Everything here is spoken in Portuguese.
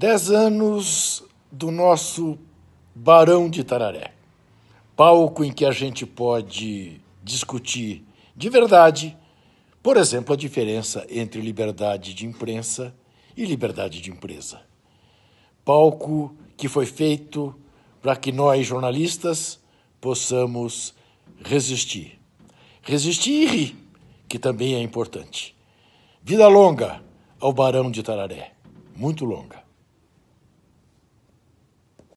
Dez anos do nosso Barão de Tararé palco em que a gente pode discutir de verdade, por exemplo, a diferença entre liberdade de imprensa e liberdade de empresa. Palco que foi feito para que nós, jornalistas, possamos resistir. Resistir e rir, que também é importante. Vida longa ao Barão de Tararé, muito longa.